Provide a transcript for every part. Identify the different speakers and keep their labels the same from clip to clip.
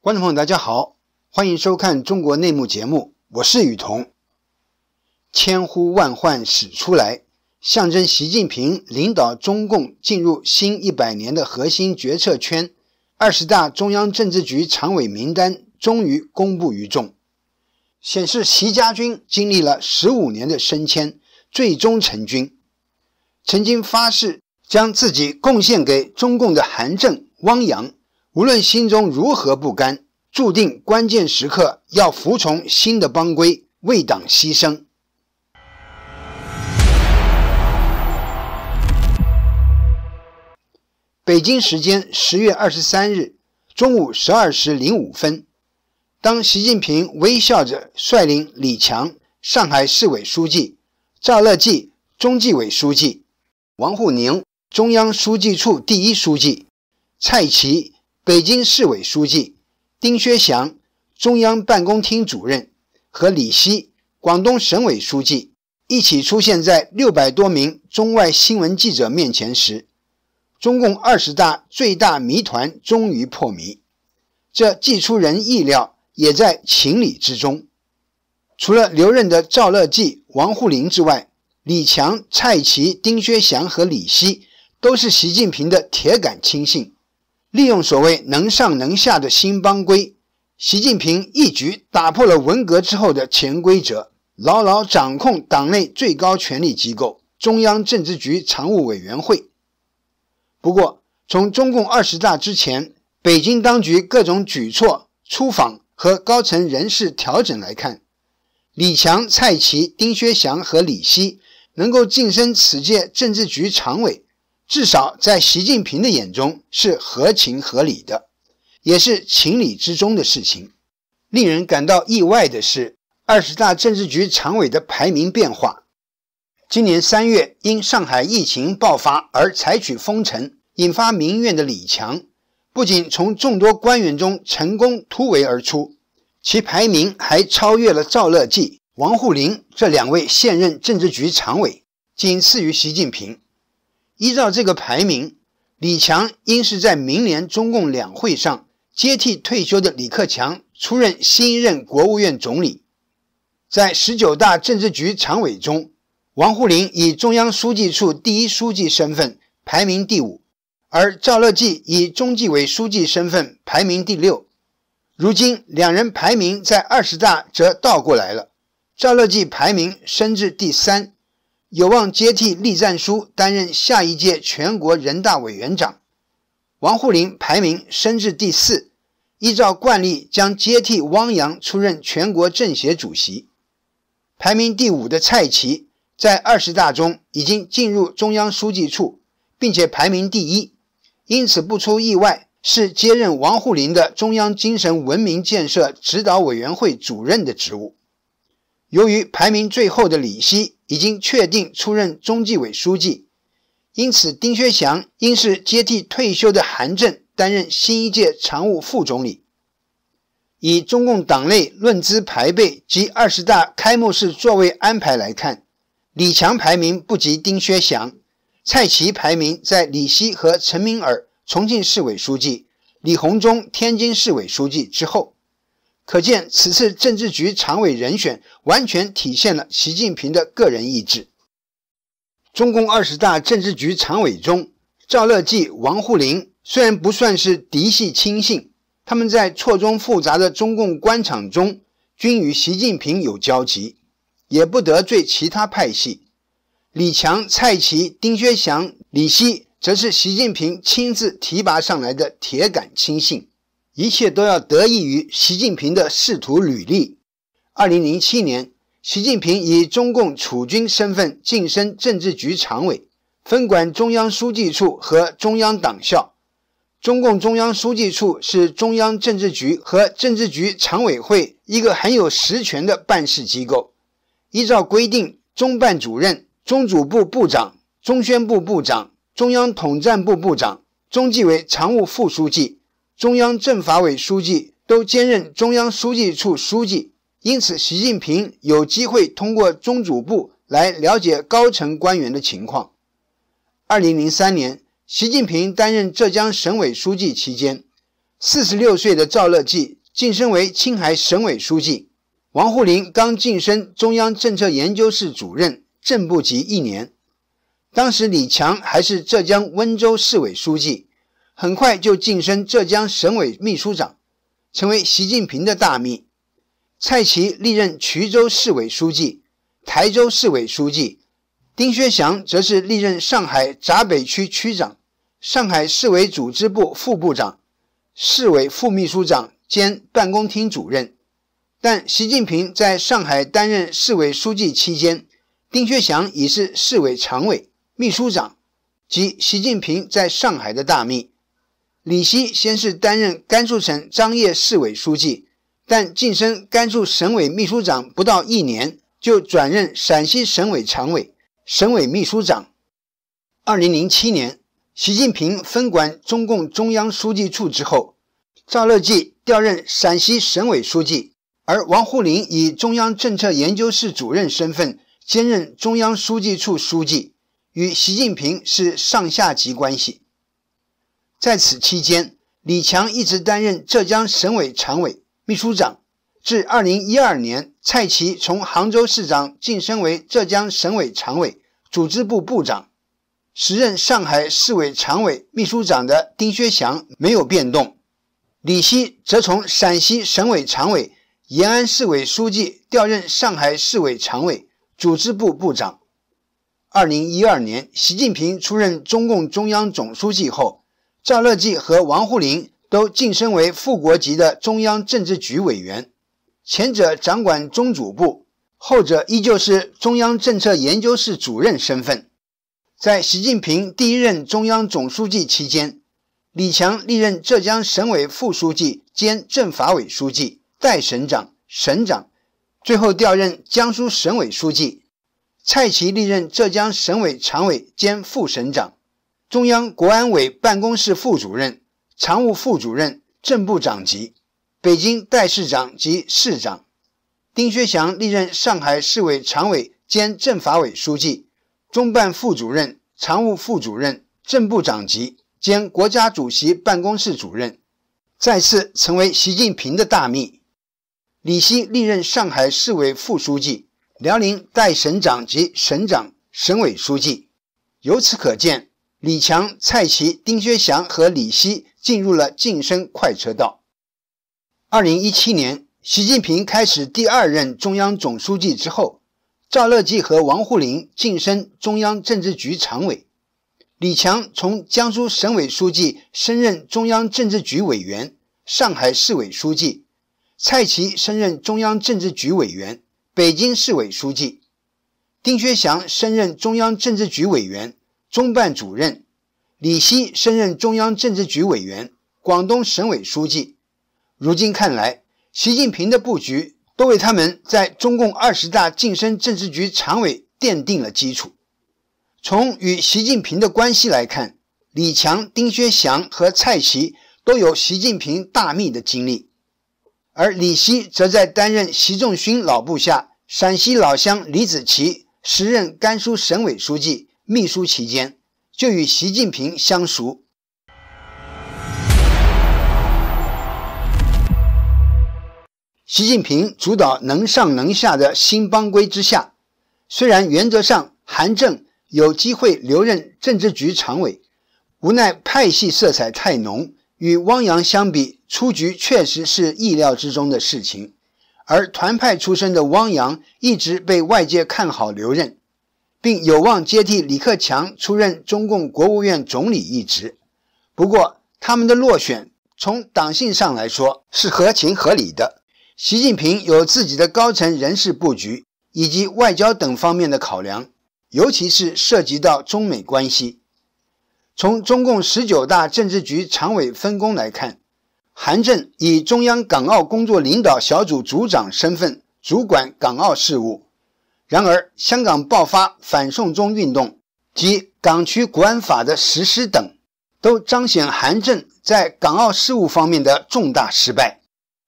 Speaker 1: 观众朋友，大家好，欢迎收看中国内幕节目，我是雨桐。千呼万唤始出来，象征习近平领导中共进入新一百年的核心决策圈。二十大中央政治局常委名单终于公布于众，显示习家军经历了十五年的升迁，最终成军。曾经发誓将自己贡献给中共的韩正、汪洋。无论心中如何不甘，注定关键时刻要服从新的帮规，为党牺牲。北京时间十月二十三日中午十二时零五分，当习近平微笑着率领李强（上海市委书记）、赵乐际（中纪委书记）、王沪宁（中央书记处第一书记）、蔡奇。北京市委书记丁薛祥、中央办公厅主任和李希，广东省委书记一起出现在六百多名中外新闻记者面前时，中共二十大最大谜团终于破谜。这既出人意料，也在情理之中。除了留任的赵乐际、王沪宁之外，李强、蔡奇、丁薛祥和李希都是习近平的铁杆亲信。利用所谓“能上能下”的新帮规，习近平一举打破了文革之后的潜规则，牢牢掌控党内最高权力机构中央政治局常务委员会。不过，从中共二十大之前北京当局各种举措、出访和高层人事调整来看，李强、蔡奇、丁薛祥和李希能够晋升此届政治局常委。至少在习近平的眼中是合情合理的，也是情理之中的事情。令人感到意外的是，二十大政治局常委的排名变化。今年三月，因上海疫情爆发而采取封城、引发民怨的李强，不仅从众多官员中成功突围而出，其排名还超越了赵乐际、王沪宁这两位现任政治局常委，仅次于习近平。依照这个排名，李强应是在明年中共两会上接替退休的李克强出任新任国务院总理。在十九大政治局常委中，王沪宁以中央书记处第一书记身份排名第五，而赵乐际以中纪委书记身份排名第六。如今两人排名在二十大则倒过来了，赵乐际排名升至第三。有望接替栗战书担任下一届全国人大委员长，王沪宁排名升至第四，依照惯例将接替汪洋出任全国政协主席。排名第五的蔡奇在二十大中已经进入中央书记处，并且排名第一，因此不出意外是接任王沪宁的中央精神文明建设指导委员会主任的职务。由于排名最后的李希。已经确定出任中纪委书记，因此丁薛祥应是接替退休的韩正担任新一届常务副总理。以中共党内论资排辈及二十大开幕式座位安排来看，李强排名不及丁薛祥，蔡奇排名在李希和陈敏尔（重庆市委书记）、李鸿忠（天津市委书记）之后。可见，此次政治局常委人选完全体现了习近平的个人意志。中共二十大政治局常委中，赵乐际、王沪宁虽然不算是嫡系亲信，他们在错综复杂的中共官场中均与习近平有交集，也不得罪其他派系。李强、蔡奇、丁薛祥、李希则是习近平亲自提拔上来的铁杆亲信。一切都要得益于习近平的仕途履历。二零零七年，习近平以中共储军身份晋升政治局常委，分管中央书记处和中央党校。中共中央书记处是中央政治局和政治局常委会一个很有实权的办事机构。依照规定，中办主任、中组部部长、中宣部部长、中央统战部部长、中纪委常务副书记。中央政法委书记都兼任中央书记处书记，因此习近平有机会通过中组部来了解高层官员的情况。二零零三年，习近平担任浙江省委书记期间，四十六岁的赵乐际晋升为青海省委书记，王沪宁刚晋升中央政策研究室主任，正部级一年。当时李强还是浙江温州市委书记。很快就晋升浙江省委秘书长，成为习近平的大秘。蔡奇历任衢州市委书记、台州市委书记，丁薛祥则是历任上海闸北区区长、上海市委组织部副部长、市委副秘书长兼办公厅主任。但习近平在上海担任市委书记期间，丁薛祥已是市委常委秘书长，即习近平在上海的大秘。李希先是担任甘肃省张掖市委书记，但晋升甘肃省委秘书长不到一年，就转任陕西省委常委、省委秘书长。二零零七年，习近平分管中共中央书记处之后，赵乐际调任陕西省委书记，而王沪宁以中央政策研究室主任身份兼任中央书记处书记，与习近平是上下级关系。在此期间，李强一直担任浙江省委常委、秘书长，至二零一二年，蔡奇从杭州市长晋升为浙江省委常委、组织部部长。时任上海市委常委、秘书长的丁薛祥没有变动，李希则从陕西省委常委、延安市委书记调任上海市委常委、组织部部长。二零一二年，习近平出任中共中央总书记后。赵乐际和王沪宁都晋升为副国级的中央政治局委员，前者掌管中组部，后者依旧是中央政策研究室主任身份。在习近平第一任中央总书记期间，李强历任浙江省委副书记兼政法委书记、代省长、省长，最后调任江苏省委书记；蔡奇历任浙江省委常委兼副省长。中央国安委办公室副主任、常务副主任、正部长级，北京代市长及市长，丁薛祥历任上海市委常委兼政法委书记、中办副主任、常务副主任、正部长级兼国家主席办公室主任，再次成为习近平的大秘。李希历任上海市委副书记、辽宁代省长及省长、省委书记。由此可见。李强、蔡奇、丁薛祥和李希进入了晋升快车道。二零一七年，习近平开始第二任中央总书记之后，赵乐际和王沪宁晋升中央政治局常委，李强从江苏省委书记升任中央政治局委员、上海市委书记，蔡奇升任中央政治局委员、北京市委书记，丁薛祥升任中央政治局委员。中办主任李希升任中央政治局委员、广东省委书记。如今看来，习近平的布局都为他们在中共二十大晋升政治局常委奠定了基础。从与习近平的关系来看，李强、丁薛祥和蔡奇都有习近平大秘的经历，而李希则在担任习仲勋老部下、陕西老乡李子奇时任甘肃省委书记。秘书期间就与习近平相熟。习近平主导能上能下的新帮规之下，虽然原则上韩正有机会留任政治局常委，无奈派系色彩太浓，与汪洋相比，出局确实是意料之中的事情。而团派出身的汪洋，一直被外界看好留任。并有望接替李克强出任中共国务院总理一职。不过，他们的落选从党性上来说是合情合理的。习近平有自己的高层人事布局以及外交等方面的考量，尤其是涉及到中美关系。从中共十九大政治局常委分工来看，韩正以中央港澳工作领导小组组长身份主管港澳事务。然而，香港爆发反送中运动及港区国安法的实施等，都彰显韩正在港澳事务方面的重大失败，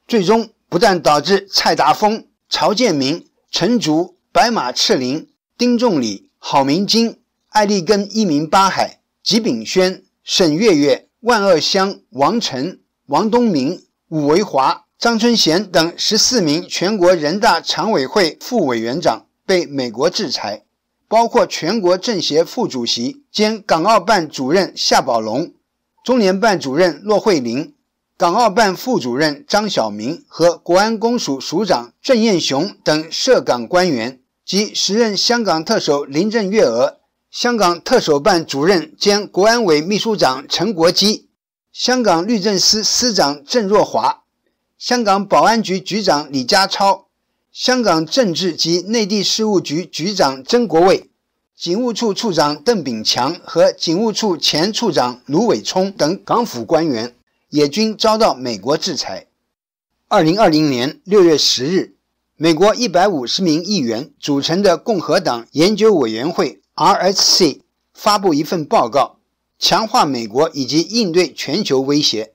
Speaker 1: 最终不但导致蔡达峰、曹建明、陈竺、白马赤林、丁仲礼、郝明金、艾利根、一鸣巴海、吉炳轩、沈月月、万鄂香、王晨、王东明、武维华、张春贤等十四名全国人大常委会副委员长。被美国制裁，包括全国政协副主席兼港澳办主任夏宝龙、中联办主任骆惠宁、港澳办副主任张晓明和国安公署署长郑燕雄等涉港官员，及时任香港特首林郑月娥、香港特首办主任兼国安委秘书长陈国基、香港律政司司长郑若骅、香港保安局局长李家超。香港政治及内地事务局局长曾国卫、警务处处长邓炳强和警务处前处长卢伟聪等港府官员也均遭到美国制裁。二零二零年六月十日，美国一百五十名议员组成的共和党研究委员会 r s c 发布一份报告，强化美国以及应对全球威胁。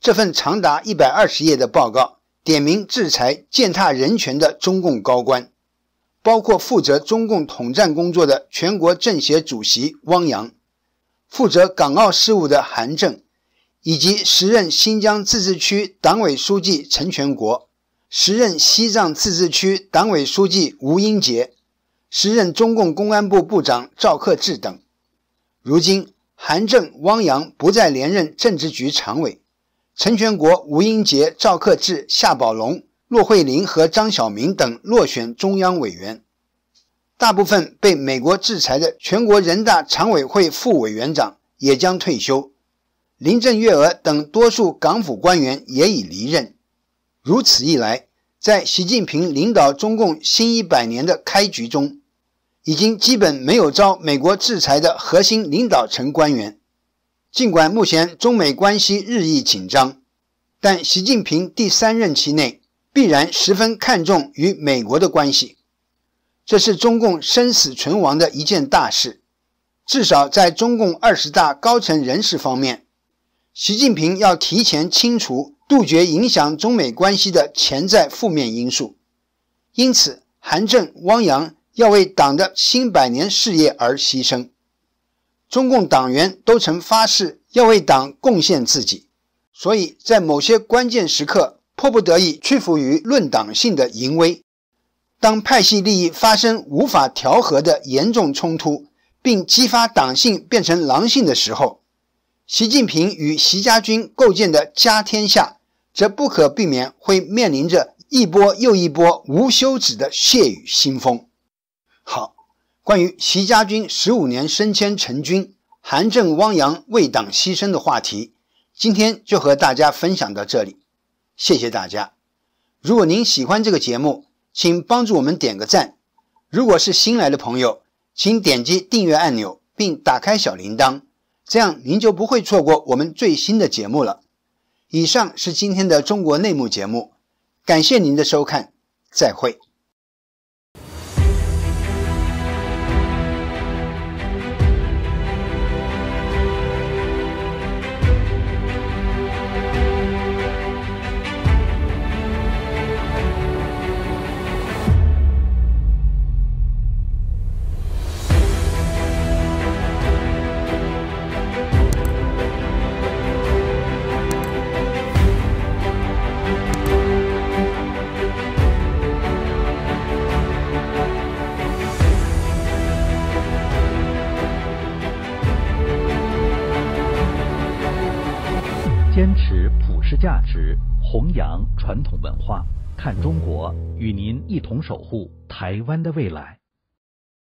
Speaker 1: 这份长达一百二十页的报告。点名制裁践踏人权的中共高官，包括负责中共统战工作的全国政协主席汪洋，负责港澳事务的韩正，以及时任新疆自治区党委书记陈全国、时任西藏自治区党委书记吴英杰、时任中共公安部部长赵克志等。如今，韩正、汪洋不再连任政治局常委。陈全国、吴英杰、赵克志、夏宝龙、骆惠宁和张晓明等落选中央委员，大部分被美国制裁的全国人大常委会副委员长也将退休，林郑月娥等多数港府官员也已离任。如此一来，在习近平领导中共新一百年的开局中，已经基本没有遭美国制裁的核心领导层官员。尽管目前中美关系日益紧张，但习近平第三任期内必然十分看重与美国的关系，这是中共生死存亡的一件大事。至少在中共二十大高层人士方面，习近平要提前清除、杜绝影响中美关系的潜在负面因素。因此，韩正、汪洋要为党的新百年事业而牺牲。中共党员都曾发誓要为党贡献自己，所以在某些关键时刻迫不得已屈服于论党性的淫威。当派系利益发生无法调和的严重冲突，并激发党性变成狼性的时候，习近平与习家军构建的家天下，则不可避免会面临着一波又一波无休止的血雨腥风。好。关于习家军十五年升迁成军，韩正汪洋为党牺牲的话题，今天就和大家分享到这里，谢谢大家。如果您喜欢这个节目，请帮助我们点个赞。如果是新来的朋友，请点击订阅按钮并打开小铃铛，这样您就不会错过我们最新的节目了。以上是今天的中国内幕节目，感谢您的收看，再会。传统文化，看中国，与您一同守护台湾的未来。